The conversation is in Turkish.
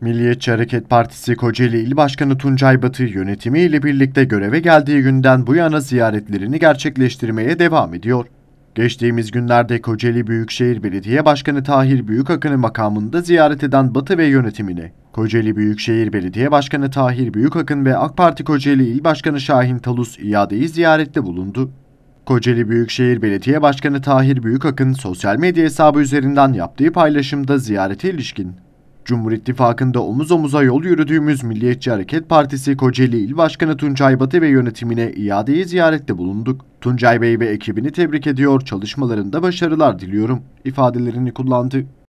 Milliyetçi Hareket Partisi Kocaeli İl Başkanı Tuncay Batı yönetimi ile birlikte göreve geldiği günden bu yana ziyaretlerini gerçekleştirmeye devam ediyor. Geçtiğimiz günlerde Kocaeli Büyükşehir Belediye Başkanı Tahir Büyükakın'ı makamında ziyaret eden Batı ve yönetimine, Kocaeli Büyükşehir Belediye Başkanı Tahir Büyükakın ve AK Parti Kocaeli İl Başkanı Şahin Talus iadeyi ziyarette bulundu. Kocaeli Büyükşehir Belediye Başkanı Tahir Büyükakın sosyal medya hesabı üzerinden yaptığı paylaşımda ziyarete ilişkin Cumhur İttifakı'nda omuz omuza yol yürüdüğümüz Milliyetçi Hareket Partisi Kocaeli İl Başkanı Tuncay Batı ve yönetimine iadeyi ziyarette bulunduk. Tuncay Bey ve ekibini tebrik ediyor, çalışmalarında başarılar diliyorum ifadelerini kullandı.